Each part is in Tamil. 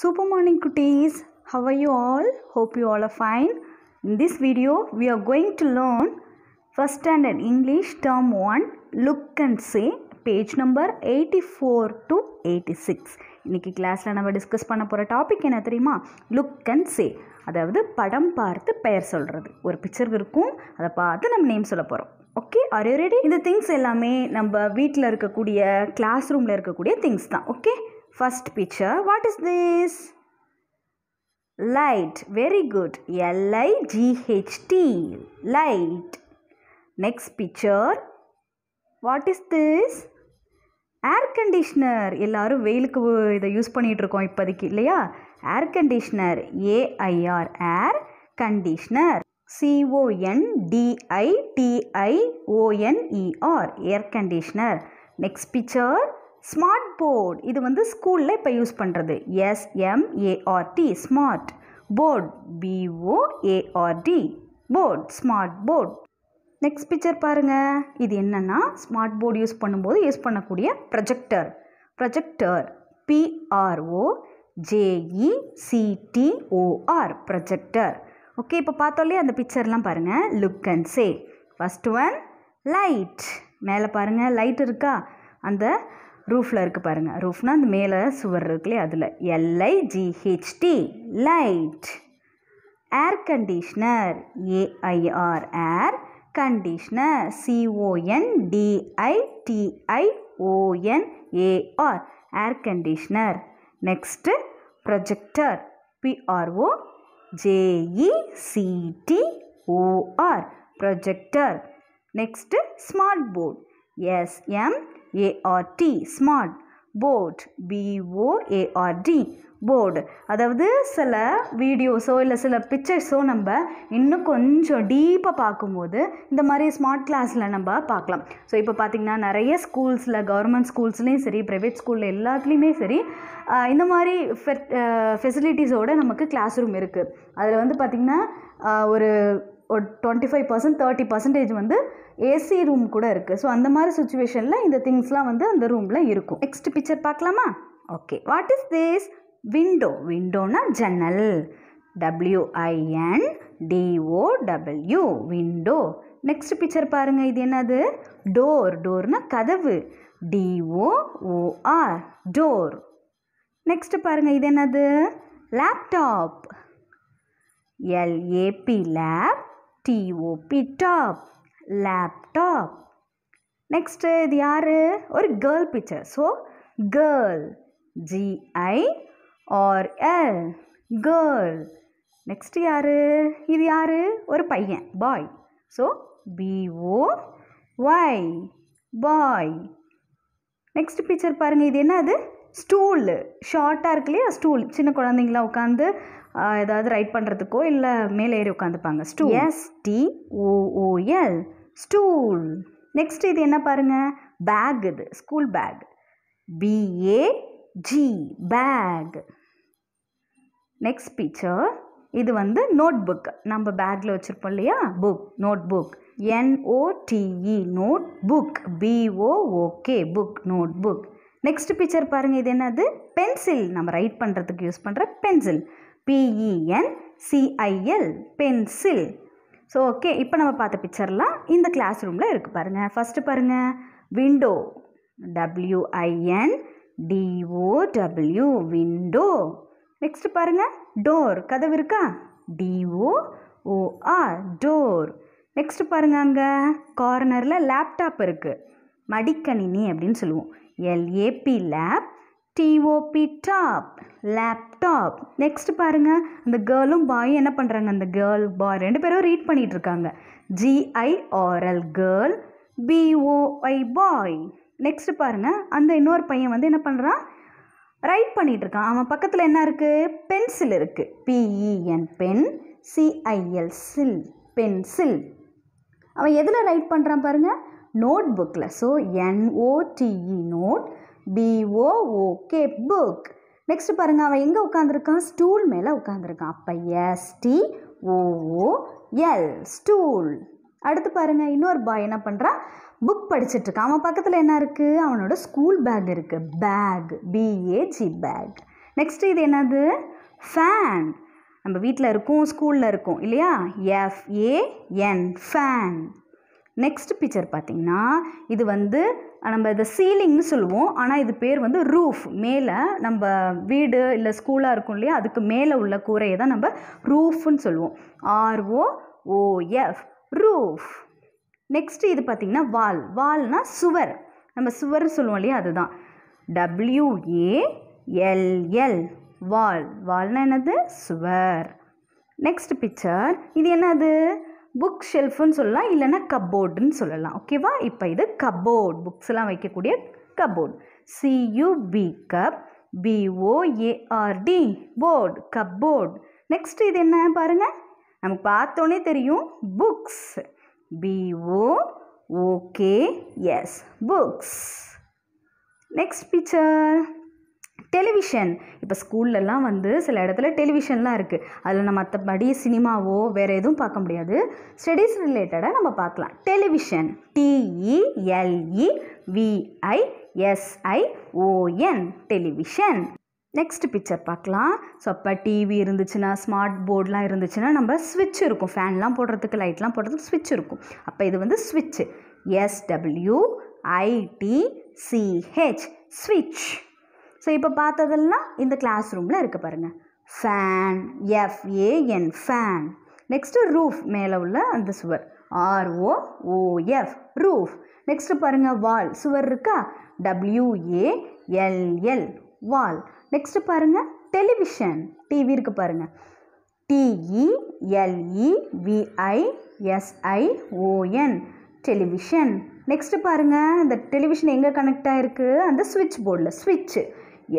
சூப்பர் மார்னிங் குட்டீஸ் How are you all? Hope you all are fine. In this video, we are going to learn first standard English term 1 look and say page number eighty four to eighty six இன்றைக்கி கிளாஸில் நம்ம டிஸ்கஸ் பண்ண போகிற டாபிக் என்ன தெரியுமா லுக் அண்ட் சே அதாவது படம் பார்த்து பெயர் சொல்கிறது ஒரு பிக்சர் இருக்கும் அதை பார்த்து நம்ம நேம் சொல்ல போகிறோம் ஓகே ஆர் யூ ரெடி இந்த திங்ஸ் எல்லாமே நம்ம வீட்டில் இருக்கக்கூடிய கிளாஸ் ரூமில் இருக்கக்கூடிய திங்ஸ் தான் okay first picture, what is this light very good LI G H T light next picture what is this air conditioner எல்லாரும் வெயிலுக்கு இதை யூஸ் பண்ணிகிட்ருக்கோம் இப்போதைக்கு இல்லையா ஏர் conditioner A I R air conditioner CON டிஐடிஐஓஎன்இஆர் ஏர் conditioner next picture smart board இது வந்து ஸ்கூலில் இப்போ யூஸ் பண்ணுறது SMART smart board B O A R D board smart board next picture பாருங்கள் இது என்னென்னா ஸ்மார்ட் போர்டு யூஸ் பண்ணும்போது யூஸ் பண்ணக்கூடிய projector projector P R O J E C T O R projector okay இப்போ பார்த்தோம்லையே அந்த பிக்சர்லாம் பாருங்கள் look and say first one light மேலே பாருங்கள் லைட் இருக்கா அந்த ரூஃபில் இருக்குது பாருங்கள் ரூஃப்னால் அந்த மேலே சுவர் இருக்குல்லையே அதில் L I G H T light air conditioner A I R air conditioner C O N D I T I A R air conditioner next projector P R O J E C T O R projector next smart board S M A R T smart board B O A R D board அதாவது சில வீடியோஸோ இல்லை சில பிக்சர்ஸோ நம்ம இன்னும் கொஞ்சம் டீப்பாக பார்க்கும்போது இந்த மாதிரி ஸ்மார்ட் கிளாஸில் நம்ம பார்க்கலாம் ஸோ இப்போ பார்த்திங்கன்னா நிறைய ஸ்கூல்ஸில் கவர்மெண்ட் ஸ்கூல்ஸ்லேயும் சரி ப்ரைவேட் ஸ்கூலில் எல்லாத்துலேயுமே சரி இந்த மாதிரி ஃபெசிலிட்டிஸோடு நமக்கு கிளாஸ் ரூம் இருக்குது அதில் வந்து பார்த்திங்கன்னா ஒரு ஒரு twenty five percent thirty percentage வந்து ஏசி ரூம் கூட இருக்குது ஸோ அந்த மாதிரி சுச்சுவேஷனில் இந்த திங்ஸ்லாம் வந்து அந்த ரூமில் இருக்கும் நெக்ஸ்ட் பிக்சர் பார்க்கலாமா okay what is this window விண்டோனா ஜன்னல் W I N D O W window next picture பாருங்கள் இது என்னது டோர் டோர்னா கதவு டிஓஓஆர் டோர் நெக்ஸ்ட் பாருங்கள் இது என்னது laptop L A P lap T O P top laptop next இது யார் ஒரு girl picture so girl G I R L girl next யார் இது யார் ஒரு பையன் boy so B O Y boy next picture பாருங்கள் இது என்னது ஸ்டூல் ஷார்ட்டாக இருக்கு இல்லையா ஸ்டூல் சின்ன குழந்தைங்களாம் உட்காந்து ஏதாவது ரைட் பண்ணுறதுக்கோ இல்லை மேலே ஏறி உட்காந்துப்பாங்க stool S T O O L stool next இது என்ன பாருங்கள் பேக் இது school bag B A G bag next picture இது வந்து நோட் புக் நம்ம பேக்கில் வச்சுருப்போம் இல்லையா book notebook N O T E notebook B O O K book notebook next picture பாருங்கள் இது என்னது பென்சில் நம்ம ரைட் பண்ணுறதுக்கு யூஸ் பண்ணுற pencil P E N C I L pencil so okay இப்போ நம்ம பார்த்த பிக்சர்லாம் இந்த கிளாஸ் ரூமில் இருக்குது பாருங்கள் ஃபஸ்ட்டு பாருங்கள் window W I N D O W window next பாருங்கள் டோர் கதவு இருக்கா டிஓ டோர் நெக்ஸ்ட் பாருங்கள் அங்கே கார்னரில் லேப்டாப் இருக்குது மடிக்கணினி அப்படின்னு சொல்லுவோம் L A P lap T O P top laptop next பாருங்கள் அந்த கேர்ளும் பாயும் என்ன பண்ணுறாங்க அந்த கேர்ள் பாய் ரெண்டு பேரும் ரீட் பண்ணிகிட்டு இருக்காங்க G I R L girl B O I boy next பாருங்கள் அந்த இன்னொரு பையன் வந்து என்ன பண்ணுறான் ரைட் பண்ணிகிட்டு இருக்கான் அவன் பக்கத்தில் என்ன இருக்குது பென்சில் இருக்குது P E N pen C I L cil pencil அவன் எதில் ரைட் பண்ணுறான் பாருங்கள் நோட் புக்கில் so N O T E note B O O K book next பாருங்கள் அவன் எங்கே உட்காந்துருக்கான் ஸ்டூல் மேலே உட்காந்துருக்கான் அப்போ எஸ்டி ஓஓ எல் ஸ்டூல் அடுத்து பாருங்கள் இன்னொரு பாய் என்ன பண்ணுறான் புக் படிச்சுட்ருக்கான் அவன் பக்கத்தில் என்ன இருக்குது அவனோட ஸ்கூல் பேக் இருக்குது பேக் பிஏஜி பேக் நெக்ஸ்ட்டு இது என்னது ஃபேன் நம்ம வீட்டில் இருக்கும் ஸ்கூலில் இருக்கும் இல்லையா எஃப்ஏஎன் ஃபேன் நெக்ஸ்ட் பிக்சர் பார்த்திங்கன்னா இது வந்து நம்ம இதை சீலிங்னு சொல்லுவோம் ஆனால் இது பேர் வந்து ரூஃப் மேலே நம்ம வீடு இல்லை ஸ்கூலாக இருக்கும் இல்லையா அதுக்கு மேலே உள்ள கூரையை தான் நம்ம ரூஃப்னு சொல்லுவோம் ஆர்ஓ ஓஎஃப் ரூஃப் நெக்ஸ்ட்டு இது பார்த்திங்கன்னா வால் வால்னா சுவர் நம்ம சுவர் சொல்லுவோம் இல்லையா அதுதான் டபிள்யூஏஎல்எல் வால் வால்னா என்னது சுவர் நெக்ஸ்ட் பிக்சர் இது என்னது புக் ஷெல்ஃப்னு சொல்லலாம் இல்லைன்னா கப்போர்டுன்னு சொல்லலாம் ஓகேவா இப்போ இது கபோர்டு புக்ஸ்லாம் வைக்கக்கூடிய cupboard C U P cup B O A R D board cupboard next இது என்ன பாருங்கள் நமக்கு பார்த்தோன்னே தெரியும் books B O O K S books next picture television இப்போ ஸ்கூல்லலாம் வந்து சில இடத்துல டெலிவிஷன்லாம் இருக்குது அதில் நம்ம மற்றபடி சினிமாவோ வேறு எதுவும் பார்க்க முடியாது ஸ்டடீஸ் ரிலேட்டடாக நம்ம பார்க்கலாம் television T E L E V I S I O N television next picture பார்க்கலாம் ஸோ அப்போ டிவி இருந்துச்சுன்னா ஸ்மார்ட் போர்ட்லாம் இருந்துச்சுன்னா நம்ம ஸ்விட்ச் இருக்கும் ஃபேன்லாம் போடுறதுக்கு லைட்லாம் போடுறதுக்கு ஸ்விட்ச் இருக்கும் அப்போ இது வந்து ஸ்விட்ச் எஸ்டபிள்யூ ஐடிசிஹெச் ஸ்விட்ச் ஸோ இப்போ பார்த்ததெல்லாம் இந்த கிளாஸ் ரூமில் இருக்க பாருங்கள் fan F A N fan next roof மேலே உள்ள அந்த சுவர் ஆர்ஓ ஓஎஃப் ரூஃப் நெக்ஸ்ட்டு பாருங்கள் வால் சுவர் இருக்கா டபிள்யூஏஎல்எல் வால் நெக்ஸ்ட்டு பாருங்கள் டெலிவிஷன் டிவி இருக்குது பாருங்கள் டிஇஎல்இவிஐஎஸ்ஐஓஎன் டெலிவிஷன் நெக்ஸ்ட்டு பாருங்கள் அந்த டெலிவிஷன் எங்கே கனெக்ட் ஆகிருக்கு அந்த சுவிட்ச் போர்டில் ஸ்விட்ச்சு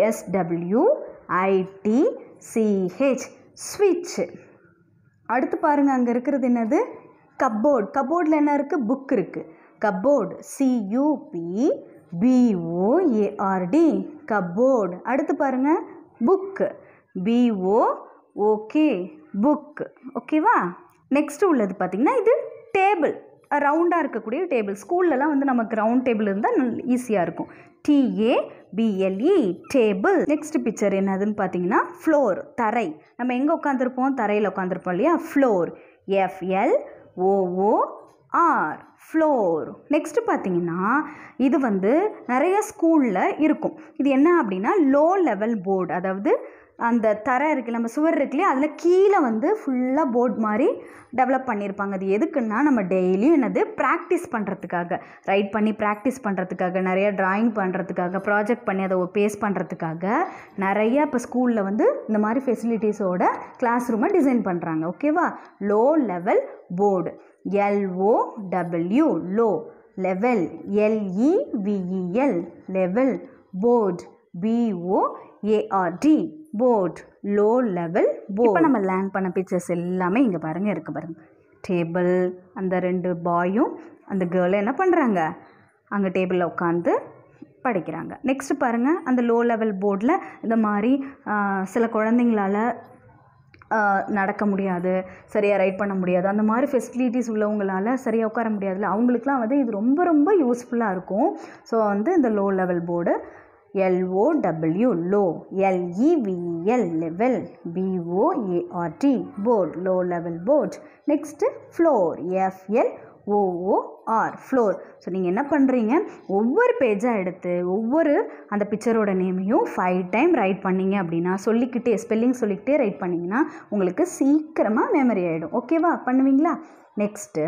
எஸ்டபிள்யூஐடிசிஹெச் ஸ்விட்ச் அடுத்து பாருங்கள் அங்கே இருக்கிறது என்னது கப்போர்ட் கப்போர்டில் என்ன இருக்குது புக் இருக்குது கப்போர்டு சியூபி பிஓஏஆர்டி கபோர்டு அடுத்து பாருங்கள் புக்கு பிஓ ஓகே புக்கு ஓகேவா நெக்ஸ்ட்டு உள்ளது பார்த்திங்கன்னா இது டேபிள் ரவுண்டாக இருக்கக்கூடிய டேபிள் ஸ்கூல்லலாம் வந்து நமக்கு ரவுண்ட் டேபிள் இருந்தால் ஈஸியாக இருக்கும் T A B L E table next picture என்னதுன்னு பார்த்தீங்கன்னா ஃப்ளோர் தரை நம்ம எங்கே உட்காந்துருப்போம் தரையில் உட்காந்துருப்போம் இல்லையா floor F L O O R floor next பார்த்தீங்கன்னா இது வந்து நிறைய ஸ்கூலில் இருக்கும் இது என்ன அப்படின்னா லோ லெவல் போர்டு அதாவது அந்த தரை இருக்கு நம்ம சுவர் இருக்குல்லையே அதில் கீழே வந்து ஃபுல்லாக போர்ட் மாதிரி டெவலப் பண்ணியிருப்பாங்க அது எதுக்குன்னா நம்ம டெய்லியும் என்னது ப்ராக்டிஸ் பண்ணுறதுக்காக ரைட் பண்ணி ப்ராக்டிஸ் பண்ணுறதுக்காக நிறையா ட்ராயிங் பண்ணுறதுக்காக ப்ராஜெக்ட் பண்ணி அதை பேஸ் பண்ணுறதுக்காக நிறையா இப்போ ஸ்கூலில் வந்து இந்த மாதிரி ஃபெசிலிட்டிஸோட கிளாஸ் ரூமை டிசைன் பண்ணுறாங்க ஓகேவா low level board L O W low level L E V E L level board B O A R D board low level board இப்போ நம்ம லேர்ன் பண்ண பிக்சர்ஸ் எல்லாமே இங்கே பாருங்கள் இருக்குது பாருங்கள் டேபிள் அந்த ரெண்டு பாயும் அந்த கேர்ளும் என்ன பண்ணுறாங்க அங்கே டேபிளில் உட்காந்து படிக்கிறாங்க நெக்ஸ்ட்டு பாருங்கள் அந்த லோ லெவல் போர்டில் இந்த மாதிரி சில குழந்தைங்களால் நடக்க முடியாது சரியாக ரைட் பண்ண முடியாது அந்த மாதிரி ஃபெசிலிட்டிஸ் உள்ளவங்களால் சரியாக உட்கார முடியாதுல்ல அவங்களுக்குலாம் வந்து இது ரொம்ப ரொம்ப யூஸ்ஃபுல்லாக இருக்கும் ஸோ வந்து இந்த low level board L O W low L E V L level B O A R D board low level board next floor F L O O R floor so நீங்கள் என்ன பண்ணுறீங்க ஒவ்வொரு பேஜாக எடுத்து ஒவ்வொரு அந்த பிக்சரோட நேமையும் ஃபைவ் டைம் ரைட் பண்ணிங்க அப்படின்னா சொல்லிக்கிட்டே ஸ்பெல்லிங் சொல்லிக்கிட்டே ரைட் பண்ணிங்கன்னா உங்களுக்கு சீக்கிரமாக மெமரி ஆகிடும் ஓகேவா பண்ணுவீங்களா நெக்ஸ்ட்டு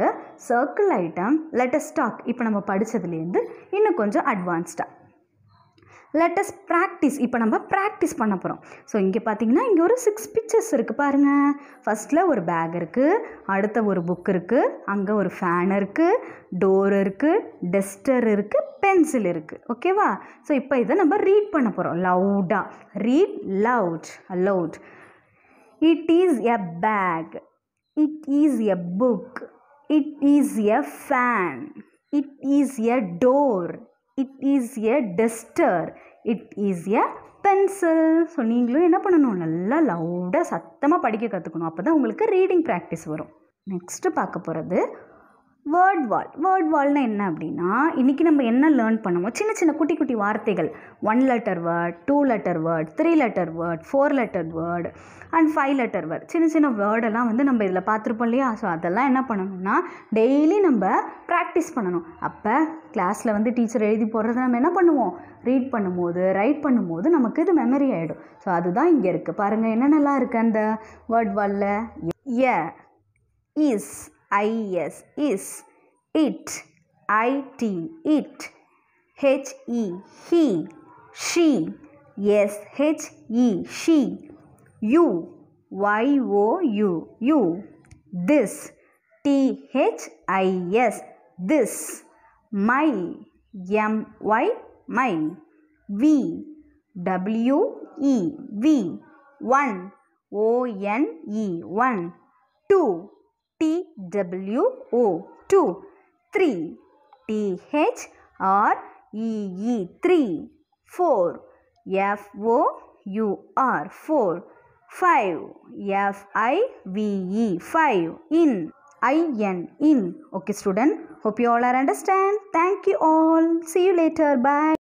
சர்க்கிள் ஐட்டம் லெட்டஸ்டாக் இப்போ நம்ம படித்ததுலேருந்து இன்னும் கொஞ்சம் அட்வான்ஸ்டாக லெட்டஸ் ப்ராக்டிஸ் இப்போ நம்ம ப்ராக்டிஸ் பண்ண போகிறோம் ஸோ இங்கே பார்த்தீங்கன்னா இங்கே ஒரு சிக்ஸ் பிக்சர்ஸ் இருக்குது பாருங்கள் ஃபஸ்ட்டில் ஒரு பேக் இருக்குது அடுத்த ஒரு புக் இருக்குது அங்கே ஒரு ஃபேன் இருக்குது டோர் இருக்குது டஸ்டர் இருக்குது பென்சில் இருக்குது ஓகேவா ஸோ இப்போ இதை நம்ம ரீட் பண்ண போகிறோம் லவுடாக read loud loud it is a bag it is a book it is a fan it is a door it is a duster it is a pencil so நீங்களும் என்ன பண்ணணும் நல்லா லவுடாக சத்தமாக படிக்க கற்றுக்கணும் அப்போ தான் உங்களுக்கு ரீடிங் ப்ராக்டிஸ் வரும் நெக்ஸ்ட்டு பார்க்க போகிறது வேர்ட் வால் வேர்ட் வால்னால் என்ன அப்படின்னா இன்றைக்கி நம்ம என்ன லேர்ன் பண்ணுவோம் சின்ன சின்ன குட்டி குட்டி வார்த்தைகள் one letter word two letter word three letter word four letter word and five letter word சின்ன சின்ன வேர்டெல்லாம் வந்து நம்ம இதில் பார்த்துருப்போம் இல்லையா ஸோ அதெல்லாம் என்ன பண்ணணும்னா டெய்லி நம்ம ப்ராக்டிஸ் பண்ணணும் அப்போ கிளாஸில் வந்து டீச்சர் எழுதி போடுறத நம்ம என்ன பண்ணுவோம் ரீட் பண்ணும்போது ரைட் பண்ணும்போது நமக்கு இது மெமரி ஆகிடும் ஸோ அதுதான் இங்கே இருக்குது பாருங்கள் என்னென்னலாம் இருக்குது அந்த வேர்ட் வாலில் a is is is it it it h e he she yes h e she you y o u you this t h i s this my m y my e v one o n e one two W O 2 3 T H R E E 3 4 F O U R 4 5 F I V E 5 in I N in okay student hope you all are understand thank you all see you later bye